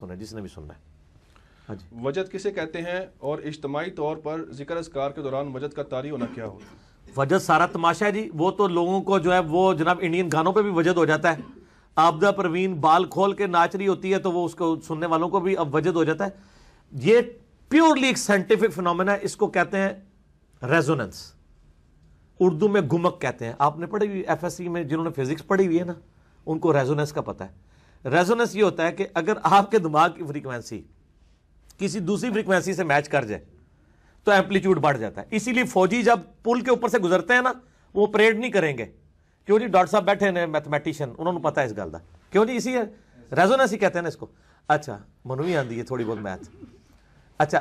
सुना है जिसने भी सुनना है हाँ वजद किसे कहते हैं और इज्तमाही तौर पर जिक्र असकार के दौरान वजद का तारी होना क्या हो वजद सारा तमाशा है जी वो तो लोगों को जो है वो जनाब इंडियन गानों पे भी वजद हो जाता है आपदा परवीन बाल खोल के नाच रही होती है तो वो उसको सुनने वालों को भी अब वजद हो जाता है ये प्योरली एक साइंटिफिक फिनोमेना है इसको कहते हैं रेजोनेंस उर्दू में गुमक कहते हैं आपने पढ़ी हुई एफ में जिन्होंने फिजिक्स पढ़ी हुई है ना उनको रेजोनेंस का पता है रेजोनेंस ये होता है कि अगर आपके दिमाग की फ्रीक्वेंसी किसी दूसरी फ्रीक्वेंसी से मैच कर जाए तो एम्पलीट्यूड बढ़ जाता है इसीलिए फौजी जब पुल के ऊपर से गुजरते हैं ना वो परेड नहीं करेंगे क्यों जी डॉक्टर साहब बैठे ने मैथमेटिशियन उन्होंने पता है इस गल का क्यों जी इसी रेजोनेंस ही कहते हैं ना इसको अच्छा मनु भी आती है थोड़ी बहुत मैथ अच्छा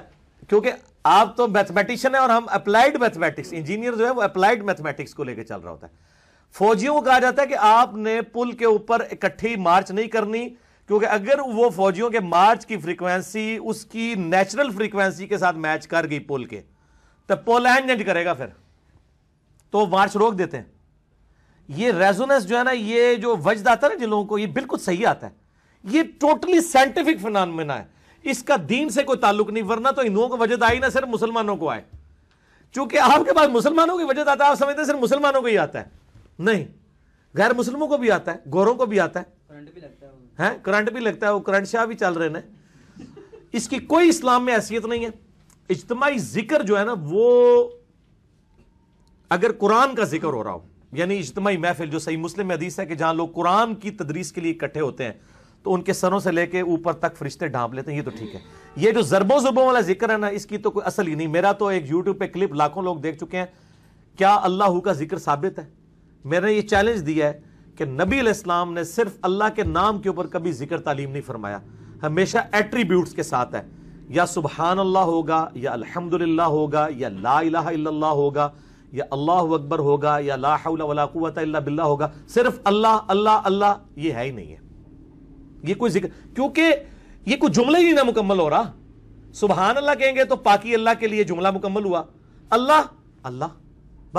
क्योंकि आप तो मैथमेटिशियन है और हम अप्लाइड मैथमेटिक्स इंजीनियर जो है वो अप्लाइड मैथमेटिक्स को लेकर चल रहा होता है फौजियों को कहा जाता है कि आपने पुल के ऊपर इकट्ठी मार्च नहीं करनी क्योंकि अगर वो फौजियों के मार्च की फ्रीक्वेंसी उसकी नेचुरल फ्रीक्वेंसी के साथ मैच कर गई पुल के तो पुल एंड करेगा फिर तो मार्च रोक देते हैं ये रेजोनेंस जो है ना ये जो वजद आता है ना जिन लोगों को ये बिल्कुल सही आता है ये टोटली साइंटिफिक फिनमिना है इसका दीन से कोई ताल्लुक नहीं वरना तो हिंदुओं को वजह तो आई ना सिर्फ मुसलमानों को आए चूंकि आपके पास मुसलमानों की वजह तो आता है आप समझते सिर्फ मुसलमानों को ही आता है नहीं गैर मुस्लिमों को भी आता है गोरों को भी आता है करंट भी लगता है करंट भी लगता है वो करंट शाह भी चल रहे हैं इसकी कोई इस्लाम में हैसियत नहीं है इज्तमाही जिक्र जो है ना वो अगर कुरान का जिक्र हो रहा हो यानी इज्तमाही महफिल जो सही मुस्लिम हदीस है कि जहां लोग कुरान की तदरीस के लिए इकट्ठे होते हैं तो उनके सरों से लेके ऊपर तक फरिश्ते ढांप लेते हैं ये तो ठीक है ये जो जरबों जरबों वाला जिक्र है ना इसकी तो कोई असल ही नहीं मेरा तो एक यूट्यूब पे क्लिप लाखों लोग देख चुके हैं क्या अल्लाह का जिक्र साबित है मैंने ये चैलेंज दिया है कि नबी इस्लाम ने सिर्फ अल्लाह के नाम के ऊपर कभी जिक्र तालीम नहीं फरमाया हमेशा एट्रीब्यूट्स के साथ है या सुबहान अल्लाह होगा या अल्हम्दुलिल्लाह होगा या ला इलाहा होगा या अल्लाह अकबर होगा या लाला बिल्ला होगा सिर्फ अल्लाह अल्लाह अल्लाह ये है ही नहीं है ये कोई जिक्र क्योंकि ये कोई जुमला ही ना मुकम्मल हो रहा सुबहान अल्लाह कहेंगे तो पाकि अल्लाह के लिए जुमला मुकम्मल हुआ अल्लाह अल्लाह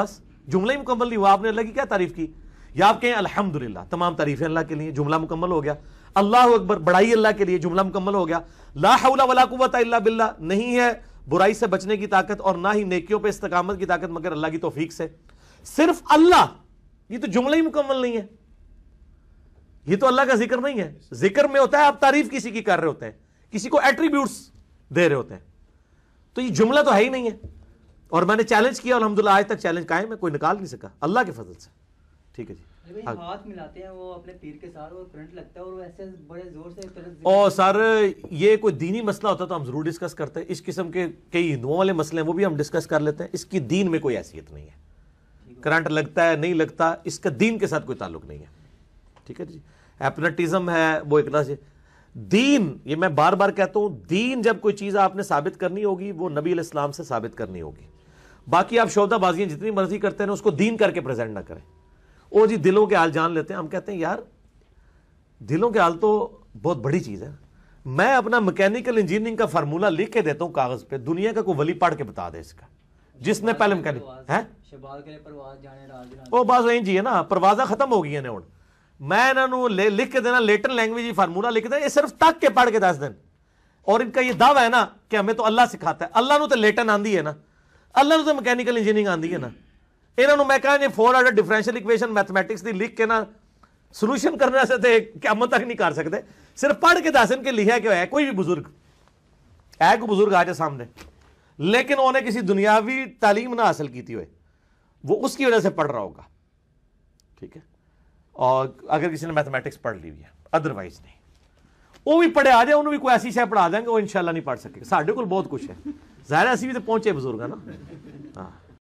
बस जुमला ही मुकम्मल नहीं हुआ आपने अल्लाह की क्या तारीफ की या आप कहें अल्हम्दुलिल्लाह तमाम तारीफें अल्लाह के लिए जुमला मुकम्मल हो गया अल्लाह अकबर बड़ाई अल्लाह के लिए जुमला मुकम्मल हो गया ला हौला वला कुव्वत इल्ला बिल्ला नहीं है बुराई से बचने की ताकत और ना ही नेकियों पर इस्तकामत की ताकत मगर अल्लाह की तोफीक से सिर्फ अल्लाह ये तो जुमला ही मुकम्मल नहीं है ये तो अल्लाह का जिक्र नहीं है जिक्र में होता है आप तारीफ किसी की कर रहे होते हैं किसी को एट्रीब्यूट्स दे रहे होते हैं तो ये जुमला तो है ही नहीं है और मैंने चैलेंज किया और अलहमदुल्ला आज तक चैलेंज कायम है कोई निकाल नहीं सका अल्लाह के फजल से ठीक है जी हाँ। हाथ मिलाते हैं वो अपने पीर के साथ और लगता है और ऐसे बड़े जोर से ओ सर ये कोई दीनी मसला होता तो हम जरूर डिस्कस करते हैं इस किस्म के कई हिंदुओं वाले मसले हैं वो भी हम डिस्कस कर लेते हैं इसकी दीन में कोई ऐसी नहीं है करंट लगता है नहीं लगता इसका दीन के साथ कोई ताल्लुक नहीं है ठीक है जी एपनेटिज्म है वो एक तरह से दीन ये मैं बार बार कहता हूँ दीन जब कोई चीज़ आपने साबित करनी होगी वो नबी से साबित करनी होगी बाकी आप शोधाबाजियां जितनी मर्जी करते हैं उसको दीन करके प्रेजेंट ना करें वो जी दिलों के हाल जान लेते हैं हम कहते हैं यार दिलों के हाल तो बहुत बड़ी चीज़ है मैं अपना मैकेनिकल इंजीनियरिंग का फार्मूला लिख के देता हूँ कागज पे दुनिया का कोई वली पढ़ के बता दे इसका जिसने पहले मैकेनिक है ਉਹ ਬਸ ਇੰਜ ਹੀ ਹੈ ਨਾ ਪ੍ਰਵਾਜ਼ਾਂ ਖਤਮ ਹੋ ਗਈਆਂ ਨੇ ਹੁਣ ਮੈਂ ਇਹਨਾਂ ਨੂੰ ਲਿਖ के ਦੇਣਾ ਲੇਟਨ ਲੈਂਗੁਏਜ ਹੀ ਫਾਰਮੂਲਾ ਲਿਖ ਦੇ ਇਹ ਸਿਰਫ ਤੱਕ के ਪੜ੍ਹ ਕੇ ਦੱਸ ਦੇਣ ਔਰ ਇਨਕਾ ਇਹ ਦਾਵਾ है ना ਕਿ ਹਮੇ ਤਾਂ ਅੱਲਾ ਸਿਖਾਤਾ ਹੈ ਅੱਲਾ ਨੂੰ ਤਾਂ ਲੇਟਨ ਅੱਲਾ तो ਤਾਂ ਮਕੈਨੀਕਲ ਇੰਜੀਨੀਅਰਿੰਗ ਆਂਦੀ ਹੈ ਨਾ ਇਹਨਾਂ ਨੂੰ ਮੈਂ ਕਹਾਂ ਜੇ four order differential equation mathematics ਦੀ ਲਿਖ सोल्यूशन करने से तो क्यामत तक नहीं कर सकते सिर्फ पढ़ के दस इनके लिखा क्यों है कोई भी बुजुर्ग है कोई बुजुर्ग जाए सामने लेकिन उन्हें किसी दुनियावी तालीम ना हासिल की हो वो उसकी वजह से पढ़ रहा होगा ठीक है और अगर किसी ने मैथमेटिक्स पढ़ ली हुई है अदरवाइज नहीं वो भी आ जाए उन्होंने भी कोई ऐसी शायद पढ़ा देंगे वो इनशाला नहीं पढ़ सके साढ़े को बहुत कुछ है ज़ाहिर असीं बि त तो पहुचे बुज़ुर्ग आहे न हा